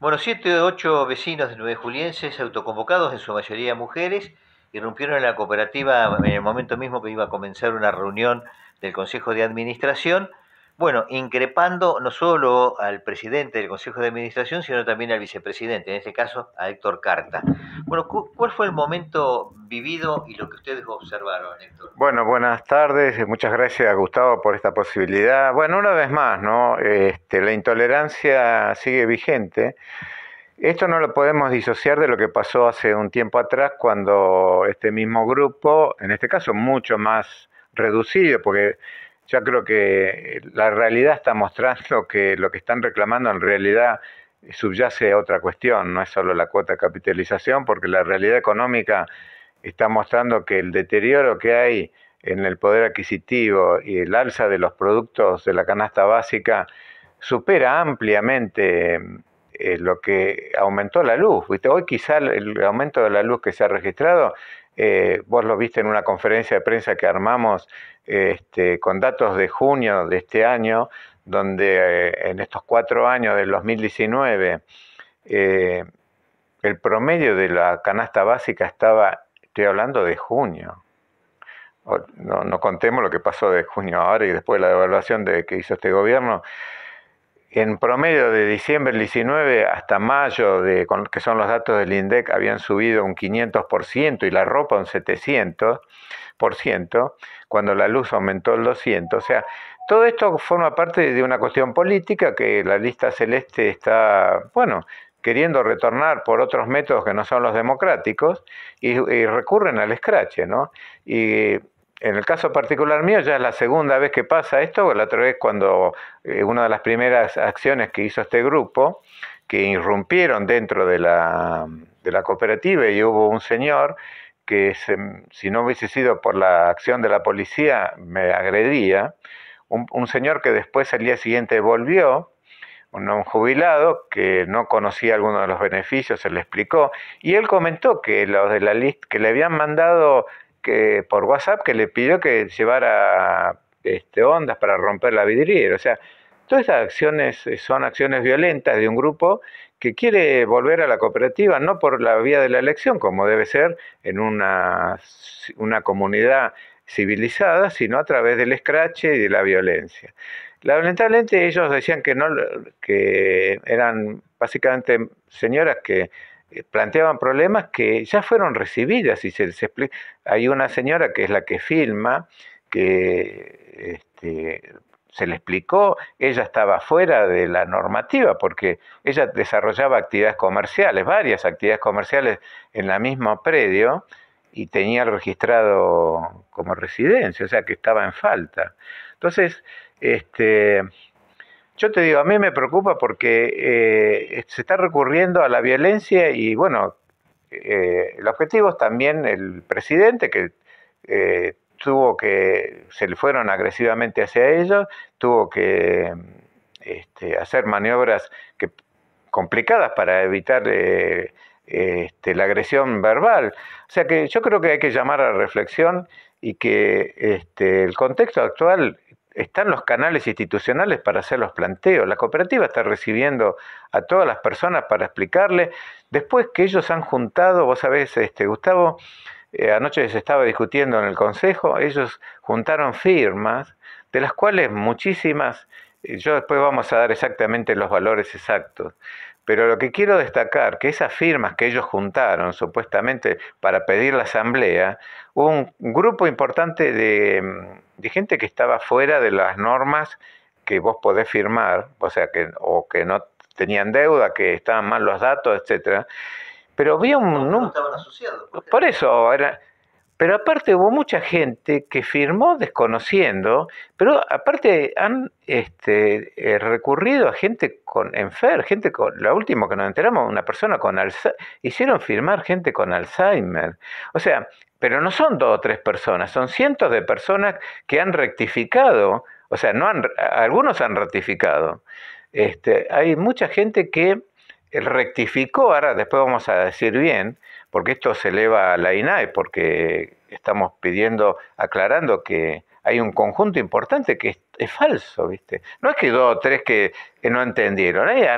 Bueno, siete o ocho vecinos de Nueve Julienses, autoconvocados, en su mayoría mujeres, irrumpieron en la cooperativa en el momento mismo que iba a comenzar una reunión del Consejo de Administración, bueno, increpando no solo al presidente del Consejo de Administración, sino también al vicepresidente, en este caso a Héctor Carta. Bueno, ¿cuál fue el momento vivido y lo que ustedes observaron, Héctor? Bueno, buenas tardes, eh, muchas gracias Gustavo por esta posibilidad. Bueno, una vez más, ¿no? Este, la intolerancia sigue vigente. Esto no lo podemos disociar de lo que pasó hace un tiempo atrás cuando este mismo grupo, en este caso mucho más reducido, porque ya creo que la realidad está mostrando que lo que están reclamando en realidad subyace otra cuestión, no es solo la cuota de capitalización, porque la realidad económica está mostrando que el deterioro que hay en el poder adquisitivo y el alza de los productos de la canasta básica supera ampliamente eh, lo que aumentó la luz. Hoy quizá el aumento de la luz que se ha registrado, eh, vos lo viste en una conferencia de prensa que armamos este, con datos de junio de este año, donde eh, en estos cuatro años del 2019 eh, el promedio de la canasta básica estaba, estoy hablando de junio, no, contemos lo que pasó de junio ahora y después de la devaluación de, que hizo este gobierno, en promedio de diciembre del 19 hasta mayo, de, que son los datos del INDEC, habían subido un 500% y la ropa un 700%, cuando la luz aumentó el 200%. O sea, todo esto forma parte de una cuestión política que la lista celeste está, bueno, queriendo retornar por otros métodos que no son los democráticos y, recurren al escrache, ¿no? Y en el caso particular mío ya es la segunda vez que pasa esto, la otra vez cuando eh, una de las primeras acciones que hizo este grupo, que irrumpieron dentro de la, cooperativa y hubo un señor que si no hubiese sido por la acción de la policía me agredía, un, señor que después el día siguiente volvió, un, jubilado que no conocía alguno de los beneficios, se le explicó, y él comentó que los de la lista, que le habían mandado que por WhatsApp que le pidió que llevara este, ondas para romper la vidriera. O sea, todas estas acciones eh, son acciones violentas de un grupo que quiere volver a la cooperativa, no por la vía de la elección, como debe ser en una, una comunidad civilizadas, sino a través del escrache y de la violencia. Lamentablemente ellos decían que no que eran básicamente señoras que eh, planteaban problemas que ya fueron recibidas y se Hay una señora que es la que filma que este, se le explicó, ella estaba fuera de la normativa porque ella desarrollaba actividades comerciales, varias actividades comerciales en la misma predio y tenía registrado como residencia, o sea que estaba en falta. Entonces, este, yo te digo, a mí me preocupa porque eh, se está recurriendo a la violencia y bueno, eh, el objetivo es también el presidente que eh, tuvo que, se le fueron agresivamente hacia ellos, tuvo que este, hacer maniobras que, complicadas para evitar este, la agresión verbal. O sea que yo creo que hay que llamar a reflexión y que este, el contexto actual están los canales institucionales para hacer los planteos. La cooperativa está recibiendo a todas las personas para explicarle. Después que ellos han juntado, vos sabés, este, Gustavo, eh, anoche se estaba discutiendo en el Consejo, ellos juntaron firmas, de las cuales muchísimas, eh, yo después vamos a dar exactamente los valores exactos. Pero lo que quiero destacar, que esas firmas que ellos juntaron supuestamente para pedir la asamblea, hubo un grupo importante mm, de, gente que estaba fuera de las normas que vos podés firmar, o sea, que, o que no tenían deuda, que estaban mal los datos, etcétera. Pero había un... No, estaban asociados. Por, por eso, era, pero aparte hubo mucha gente que firmó desconociendo, pero aparte han este, eh, recurrido a gente con enfer, gente con, lo último que nos enteramos, una persona con Alzheimer, hicieron firmar gente con Alzheimer. O sea, pero no son dos o tres personas, son cientos de personas que han rectificado, o sea, no han, algunos han ratificado. Este, hay mucha gente que rectificó, ahora después vamos a decir bien, porque esto se eleva a la INAE, porque estamos pidiendo, aclarando que hay un conjunto importante que es, falso, ¿viste? No es que dos o tres que, no entendieron, hay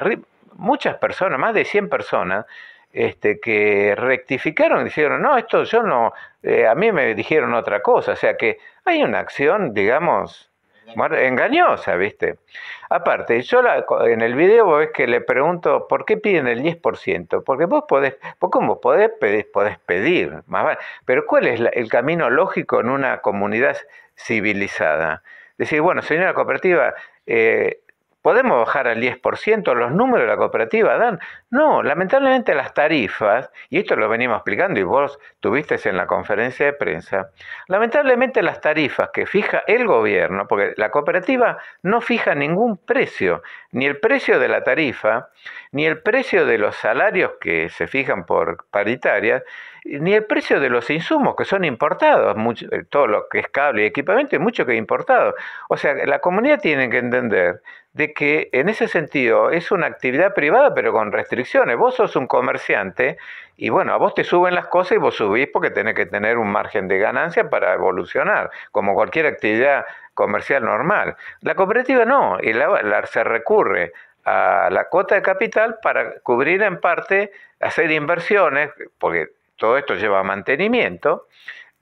muchas personas, más de 100 personas, este, que rectificaron, dijeron, no, esto yo no, eh, a mí me dijeron otra cosa, o sea que hay una acción, digamos, engañosa, ¿viste? Aparte, yo en el video ves que le pregunto, ¿por qué piden el 10%? Porque vos podés, vos como podés pedir, podés pedir, más vale. Pero ¿cuál es el camino lógico en una comunidad civilizada? Decir, bueno, señora cooperativa, eh, ¿Podemos bajar al 10%? ¿Los números de la cooperativa dan? No, lamentablemente las tarifas, y esto lo venimos explicando y vos tuviste en la conferencia de prensa, lamentablemente las tarifas que fija el gobierno, porque la cooperativa no fija ningún precio, ni el precio de la tarifa, ni el precio de los salarios que se fijan por paritarias, ni el precio de los insumos que son importados, mucho, eh, todo lo que es cable y equipamiento, mucho que es importado. O sea, la comunidad tiene que entender de que en ese sentido es una actividad privada pero con restricciones. Vos sos un comerciante y bueno, a vos te suben las cosas y vos subís porque tenés que tener un margen de ganancia para evolucionar, como cualquier actividad comercial normal. La cooperativa no, y la, se recurre a la cuota de capital para cubrir en parte, hacer inversiones, porque todo esto lleva mantenimiento,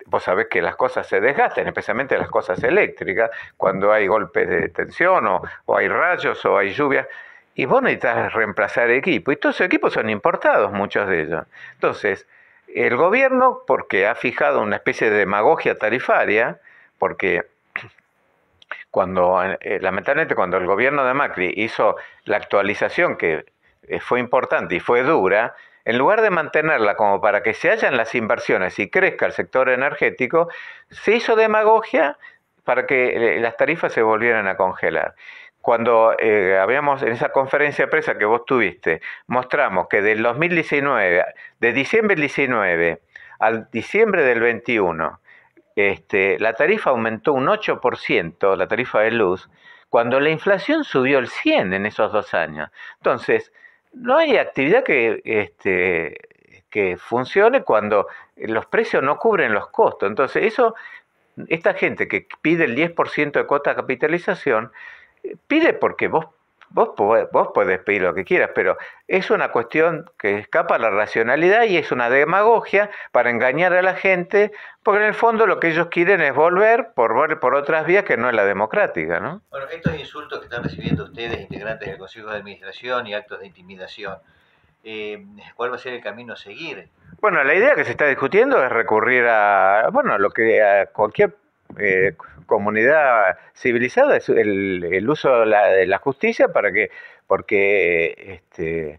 vos sabés que las cosas se desgastan, especialmente las cosas eléctricas, cuando hay golpes de tensión o, hay rayos o hay lluvias, y vos necesitas reemplazar equipo. Y todos esos equipos son importados, muchos de ellos. Entonces, el gobierno, porque ha fijado una especie de demagogia tarifaria, porque cuando, eh, lamentablemente, cuando el gobierno de Macri hizo la actualización que eh, fue importante y fue dura, en lugar de mantenerla como para que se hallan las inversiones y crezca el sector energético, se hizo demagogia para que eh, las tarifas se volvieran a congelar cuando eh, habíamos en esa conferencia de prensa que vos tuviste, mostramos que del 2019, de diciembre del 19 al diciembre del 21, este, la tarifa aumentó un 8%, la tarifa de luz, cuando la inflación subió el 100 en esos dos años. Entonces, no hay actividad que, este, que funcione cuando los precios no cubren los costos. Entonces, eso, esta gente que pide el 10% de cuota de capitalización, eh, pide porque vos Vos, vos podés pedir lo que quieras, pero es una cuestión que escapa a la racionalidad y es una demagogia para engañar a la gente, porque en el fondo lo que ellos quieren es volver por, por otras vías que no es la democrática. ¿no? Bueno, estos insultos que están recibiendo ustedes, integrantes del Consejo de Administración y actos de intimidación, eh, cuál va a ser el camino a seguir. Bueno, la idea que se está discutiendo es recurrir a, bueno, lo que a cualquier eh, comunidad civilizada el, uso de la, justicia para que, porque este,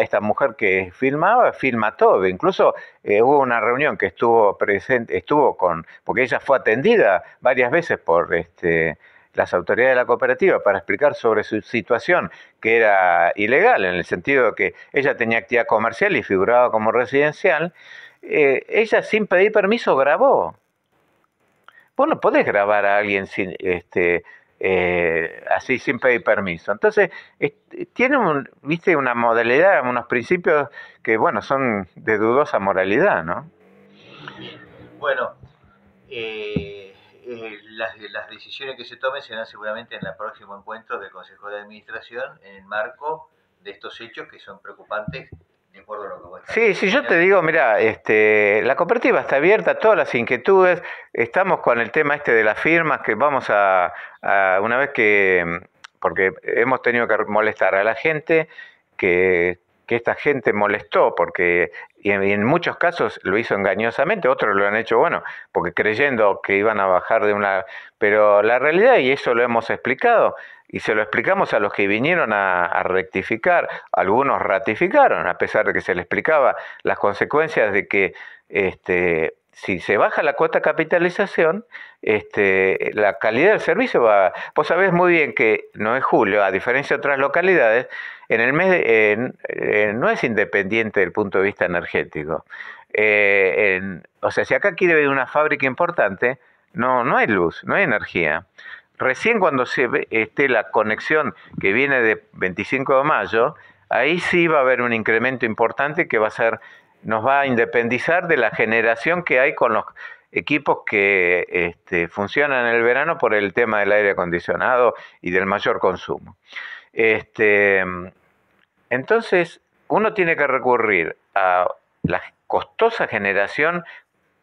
esta mujer que filmaba, filma todo. Incluso eh, hubo una reunión que estuvo presente, estuvo con, porque ella fue atendida varias veces por este, las autoridades de la cooperativa para explicar sobre su situación, que era ilegal, en el sentido de que ella tenía actividad comercial y figuraba como residencial. Eh, ella sin pedir permiso grabó vos no podés grabar a alguien sin, este, eh, así sin pedir permiso. Entonces, tiene viste, una modalidad, unos principios que, bueno, son de dudosa moralidad, ¿no? Bueno, eh, eh, las, las, decisiones que se tomen serán seguramente en el próximo encuentro del Consejo de Administración en el marco de estos hechos que son preocupantes Sí, sí, si yo te digo, mira, este, la cooperativa está abierta, a todas las inquietudes, estamos con el tema este de las firmas, que vamos a, a una vez que, porque hemos tenido que molestar a la gente que que esta gente molestó, porque y en, muchos casos lo hizo engañosamente, otros lo han hecho, bueno, porque creyendo que iban a bajar de una... Pero la realidad, y eso lo hemos explicado, y se lo explicamos a los que vinieron a, rectificar, algunos ratificaron, a pesar de que se les explicaba las consecuencias de que este, si se baja la cuota de capitalización, este, la calidad del servicio va. Vos sabés muy bien que no es julio, a diferencia de otras localidades, en el mes eh, no es independiente del punto de vista energético. Eh, o sea, si acá quiere haber una fábrica importante, no, no hay luz, no hay energía. Recién cuando se esté la conexión que viene de 25 de mayo, ahí sí va a haber un incremento importante que va a ser nos va a independizar de la generación que hay con los equipos que este, funcionan en el verano por el tema del aire acondicionado y del mayor consumo. Este, entonces, uno tiene que recurrir a la costosa generación,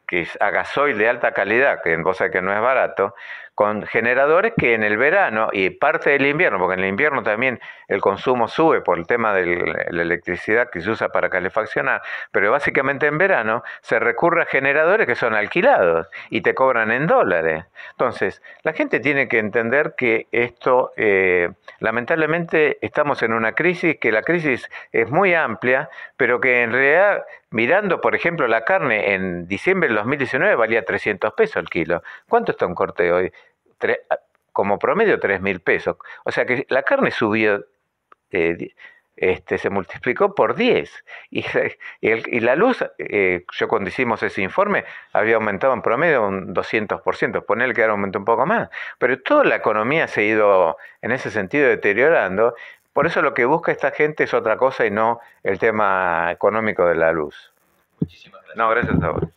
que es a gasoil de alta calidad, que cosa que no es barato, con generadores que en el verano y parte del invierno, porque en el invierno también el consumo sube por el tema de la electricidad que se usa para calefaccionar, pero básicamente en verano se recurre a generadores que son alquilados y te cobran en dólares. Entonces, la gente tiene que entender que esto, eh, lamentablemente, estamos en una crisis, que la crisis es muy amplia, pero que en realidad mirando, por ejemplo, la carne en diciembre del 2019 valía 300 pesos el kilo. ¿Cuánto está un corte hoy? como promedio 3 mil pesos. O sea que la carne subió, eh, este, se multiplicó por 10. Y, la luz, eh, yo cuando hicimos ese informe, había aumentado en promedio un 200%, ponele que ahora aumentó un poco más. Pero toda la economía se ha ido en ese sentido deteriorando. Por eso lo que busca esta gente es otra cosa y no el tema económico de la luz. Muchísimas gracias. No, gracias a vos.